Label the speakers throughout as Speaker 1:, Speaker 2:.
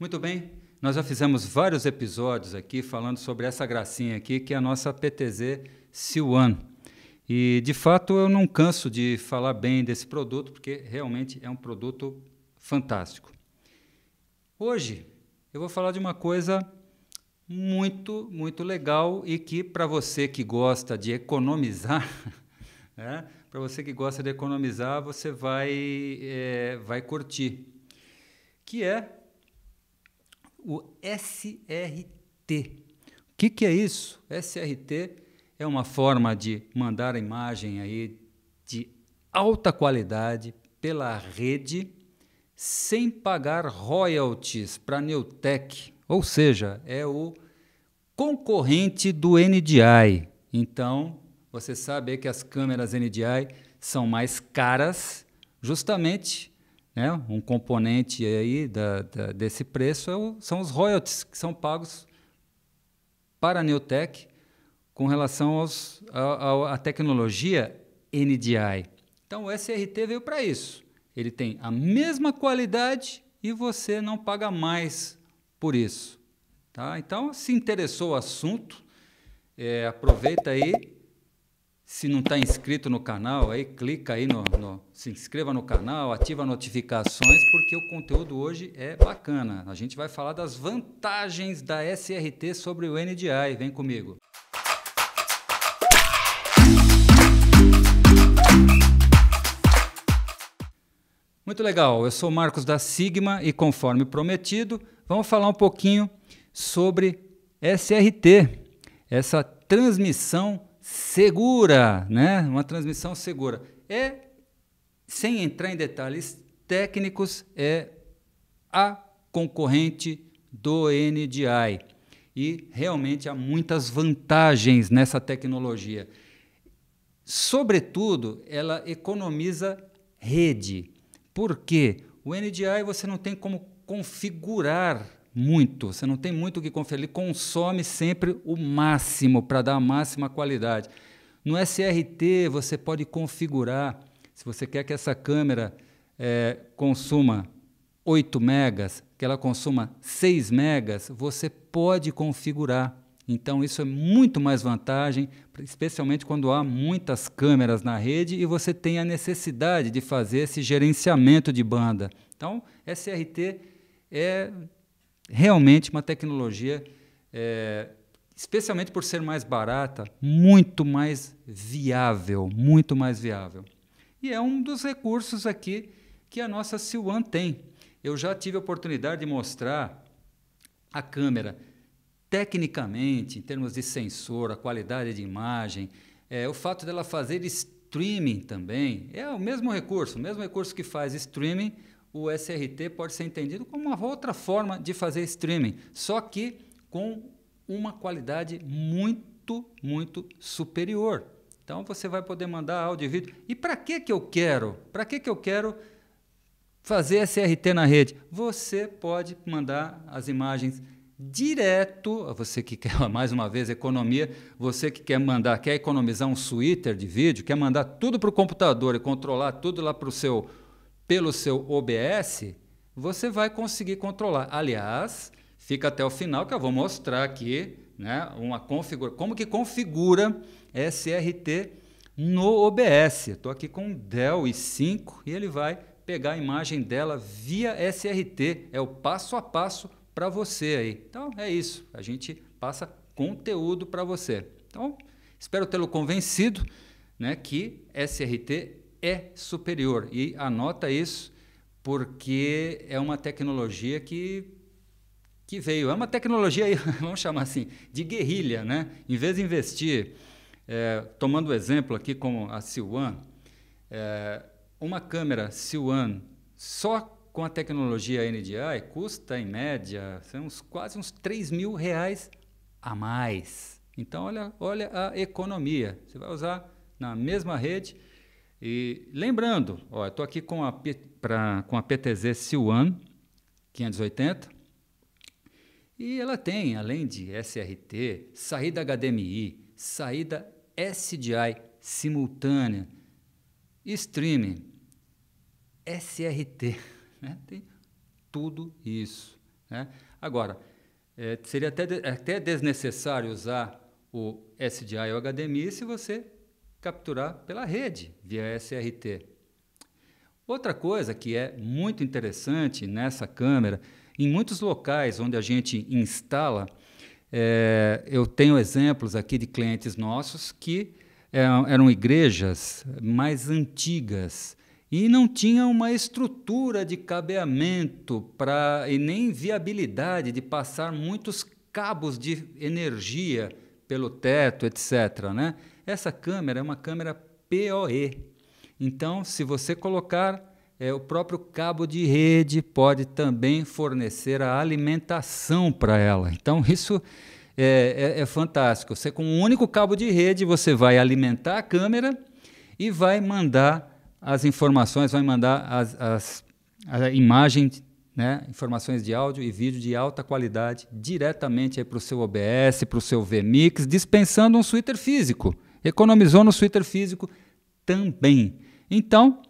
Speaker 1: Muito bem. Nós já fizemos vários episódios aqui falando sobre essa gracinha aqui, que é a nossa PTZ C1. E, de fato, eu não canso de falar bem desse produto, porque realmente é um produto fantástico. Hoje, eu vou falar de uma coisa muito, muito legal e que, para você que gosta de economizar, né, para você que gosta de economizar, você vai, é, vai curtir, que é o SRT. O que, que é isso? SRT é uma forma de mandar a imagem aí de alta qualidade pela rede sem pagar royalties para a Neutec, ou seja, é o concorrente do NDI. Então, você sabe que as câmeras NDI são mais caras justamente né? Um componente aí da, da, desse preço é o, são os royalties que são pagos para a Neotech com relação aos, a, a, a tecnologia NDI. Então o SRT veio para isso. Ele tem a mesma qualidade e você não paga mais por isso. Tá? Então, se interessou o assunto, é, aproveita aí se não está inscrito no canal, aí clica aí no, no, se inscreva no canal, ativa notificações, porque o conteúdo hoje é bacana. A gente vai falar das vantagens da SRT sobre o NDI. Vem comigo. Muito legal. Eu sou Marcos da Sigma e conforme prometido, vamos falar um pouquinho sobre SRT, essa transmissão segura, né? Uma transmissão segura. É, sem entrar em detalhes técnicos, é a concorrente do NDI. E realmente há muitas vantagens nessa tecnologia. Sobretudo, ela economiza rede. Por quê? O NDI você não tem como configurar muito, você não tem muito o que conferir Ele consome sempre o máximo para dar a máxima qualidade. No SRT você pode configurar, se você quer que essa câmera é, consuma 8 megas, que ela consuma 6 megas, você pode configurar. Então isso é muito mais vantagem, especialmente quando há muitas câmeras na rede e você tem a necessidade de fazer esse gerenciamento de banda. Então, SRT é realmente uma tecnologia, é, especialmente por ser mais barata, muito mais viável, muito mais viável. E é um dos recursos aqui que a nossa Siwan tem. Eu já tive a oportunidade de mostrar a câmera tecnicamente, em termos de sensor, a qualidade de imagem, é, o fato dela fazer streaming também, é o mesmo recurso, o mesmo recurso que faz streaming, o SRT pode ser entendido como uma outra forma de fazer streaming, só que com uma qualidade muito, muito superior. Então você vai poder mandar áudio e vídeo. E para que que eu quero? Para que que eu quero fazer SRT na rede? Você pode mandar as imagens direto, você que quer mais uma vez economia, você que quer mandar, quer economizar um Twitter de vídeo, quer mandar tudo para o computador e controlar tudo lá para o seu pelo seu OBS, você vai conseguir controlar. Aliás, fica até o final que eu vou mostrar aqui, né, uma configura, como que configura SRT no OBS. Estou aqui com Dell i5 e ele vai pegar a imagem dela via SRT. É o passo a passo para você aí. Então é isso. A gente passa conteúdo para você. Então espero tê-lo convencido, né, que SRT é superior. E anota isso, porque é uma tecnologia que, que veio. É uma tecnologia, vamos chamar assim, de guerrilha. Né? Em vez de investir, é, tomando o exemplo aqui como a Siwan, é, uma câmera Siwan só com a tecnologia NDI custa, em média, uns, quase uns 3 mil reais a mais. Então, olha, olha a economia. Você vai usar na mesma rede e lembrando, ó, estou aqui com a, pra, com a PTZ 580 e ela tem, além de SRT, saída HDMI, saída SDI simultânea, streaming, SRT, né? tem tudo isso. Né? Agora, é, seria até, até desnecessário usar o SDI ou HDMI se você capturar pela rede, via SRT. Outra coisa que é muito interessante nessa câmera, em muitos locais onde a gente instala, é, eu tenho exemplos aqui de clientes nossos que eram, é, eram igrejas mais antigas e não tinham uma estrutura de cabeamento para e nem viabilidade de passar muitos cabos de energia pelo teto, etc. Né? Essa câmera é uma câmera POE. Então, se você colocar é, o próprio cabo de rede, pode também fornecer a alimentação para ela. Então, isso é, é, é fantástico. Você, com um único cabo de rede, você vai alimentar a câmera e vai mandar as informações, vai mandar as, as, a imagem, né, informações de áudio e vídeo de alta qualidade diretamente para o seu OBS, para o seu VMix, dispensando um switcher físico. Economizou no suíter físico também. Então,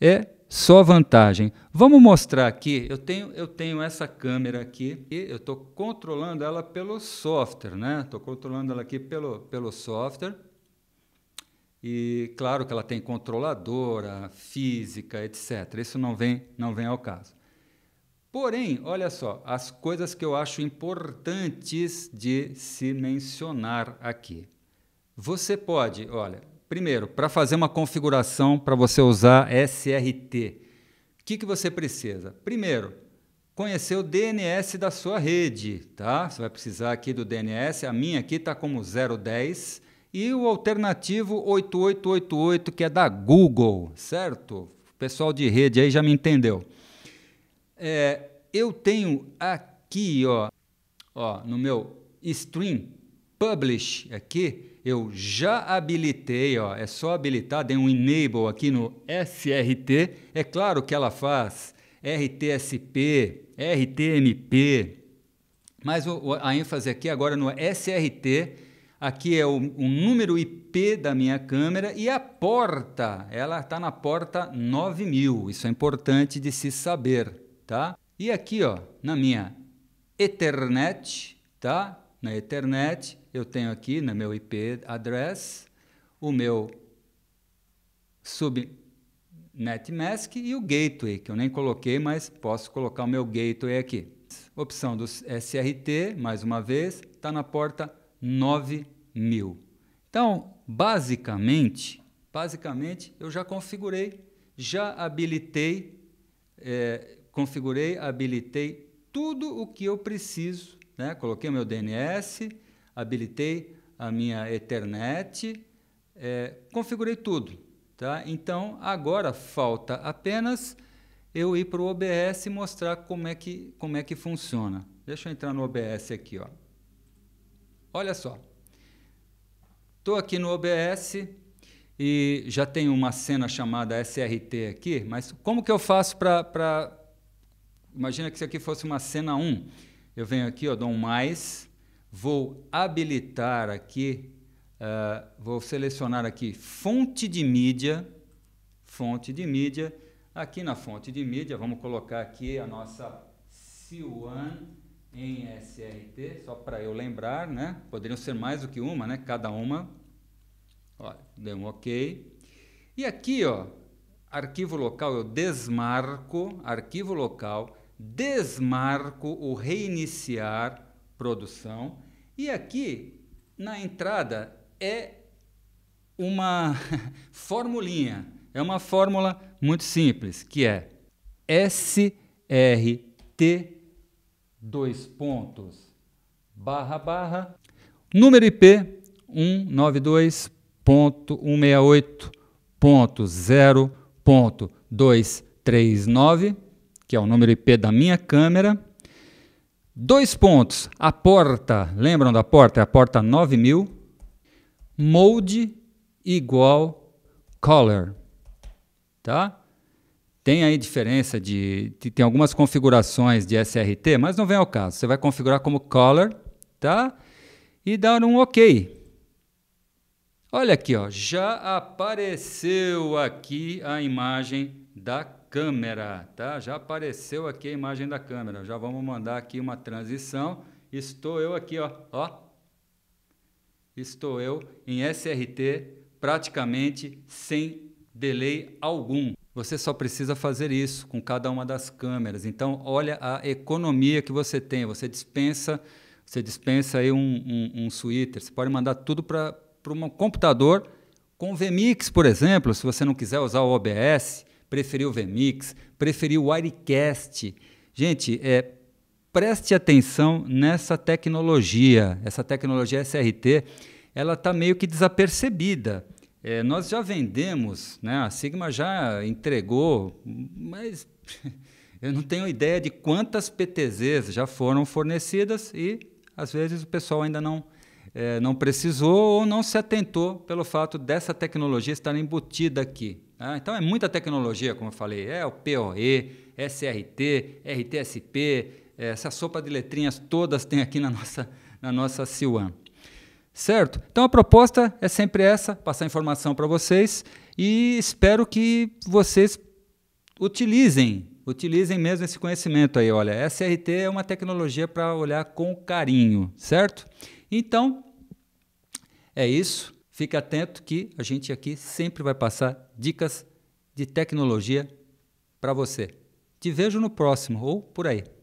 Speaker 1: é só vantagem. Vamos mostrar aqui, eu tenho, eu tenho essa câmera aqui, e eu estou controlando ela pelo software, né? Estou controlando ela aqui pelo, pelo software. E claro que ela tem controladora, física, etc. Isso não vem, não vem ao caso. Porém, olha só, as coisas que eu acho importantes de se mencionar aqui. Você pode, olha, primeiro, para fazer uma configuração para você usar SRT, o que, que você precisa? Primeiro, conhecer o DNS da sua rede, tá? Você vai precisar aqui do DNS, a minha aqui está como 010 e o alternativo 8888 que é da Google, certo? O pessoal de rede aí já me entendeu. É, eu tenho aqui, ó, ó, no meu stream, publish aqui, eu já habilitei, ó, é só habilitar, dei um enable aqui no SRT. É claro que ela faz RTSP, RTMP, mas o, a ênfase aqui agora no SRT. Aqui é o, o número IP da minha câmera e a porta, ela está na porta 9000. Isso é importante de se saber, tá? E aqui, ó, na minha Ethernet, tá? Na Ethernet, eu tenho aqui no meu IP address o meu subnetmask mask e o gateway, que eu nem coloquei, mas posso colocar o meu gateway aqui. Opção do SRT, mais uma vez, está na porta 9000. Então, basicamente, basicamente eu já configurei, já habilitei, é, configurei, habilitei tudo o que eu preciso, né? Coloquei meu DNS, habilitei a minha Ethernet, é, configurei tudo. Tá? Então, agora falta apenas eu ir para o OBS e mostrar como é, que, como é que funciona. Deixa eu entrar no OBS aqui. Ó. Olha só. Estou aqui no OBS e já tem uma cena chamada SRT aqui, mas como que eu faço para... Pra... Imagina que isso aqui fosse uma cena 1. Eu venho aqui, ó, dou um mais vou habilitar aqui, uh, vou selecionar aqui fonte de mídia, fonte de mídia. Aqui na fonte de mídia, vamos colocar aqui a nossa C1 em SRT, só para eu lembrar, né? Poderiam ser mais do que uma, né? Cada uma. olha deu um OK. E aqui, ó, arquivo local, eu desmarco, arquivo local, desmarco o reiniciar produção. E aqui, na entrada, é uma formulinha, é uma fórmula muito simples, que é SRT dois pontos barra barra número IP dois ponto oito ponto zero ponto nove que é o número IP da minha câmera Dois pontos. A porta, lembram da porta? É a porta 9000. Mode igual color. Tá? Tem aí diferença de, de, Tem algumas configurações de SRT, mas não vem ao caso. Você vai configurar como color, tá? E dar um OK. Olha aqui, ó, já apareceu aqui a imagem da câmera, tá? Já apareceu aqui a imagem da câmera. Já vamos mandar aqui uma transição. Estou eu aqui, ó, ó. Estou eu em SRT praticamente sem delay algum. Você só precisa fazer isso com cada uma das câmeras. Então, olha a economia que você tem. Você dispensa, você dispensa aí um, um, um Você pode mandar tudo para um computador com VMix, por exemplo, se você não quiser usar o OBS preferiu o VMix, preferiu o Wirecast. Gente, é, preste atenção nessa tecnologia. Essa tecnologia SRT, ela está meio que desapercebida. É, nós já vendemos, né? a Sigma já entregou, mas eu não tenho ideia de quantas PTZs já foram fornecidas e, às vezes, o pessoal ainda não, é, não precisou ou não se atentou pelo fato dessa tecnologia estar embutida aqui. Ah, então é muita tecnologia, como eu falei. É o POE, SRT, é RTSP, é, essa sopa de letrinhas todas tem aqui na nossa, na nossa CIUAM. Certo? Então a proposta é sempre essa, passar informação para vocês e espero que vocês utilizem, utilizem mesmo esse conhecimento aí. Olha, SRT é uma tecnologia para olhar com carinho, certo? Então, é isso. Fique atento que a gente aqui sempre vai passar dicas de tecnologia para você. Te vejo no próximo ou por aí.